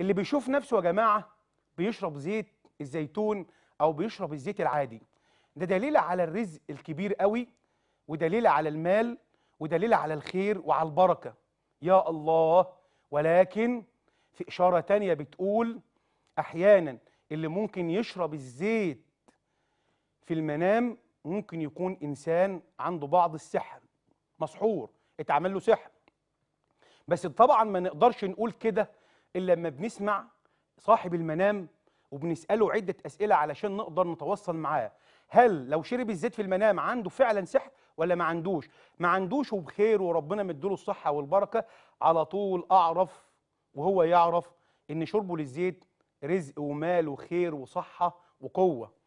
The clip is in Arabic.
اللي بيشوف نفسه يا جماعه بيشرب زيت الزيتون او بيشرب الزيت العادي ده دليل على الرزق الكبير قوي ودليل على المال ودليل على الخير وعلى البركه يا الله ولكن في اشاره تانية بتقول احيانا اللي ممكن يشرب الزيت في المنام ممكن يكون انسان عنده بعض السحر مسحور اتعمل له سحر بس طبعا ما نقدرش نقول كده إلا لما بنسمع صاحب المنام وبنسأله عدة أسئلة علشان نقدر نتواصل معاه هل لو شرب الزيت في المنام عنده فعلا سحر ولا ما عندوش ما عندوش وبخير وربنا مديله الصحة والبركة على طول أعرف وهو يعرف إن شربه للزيت رزق ومال وخير وصحة وقوة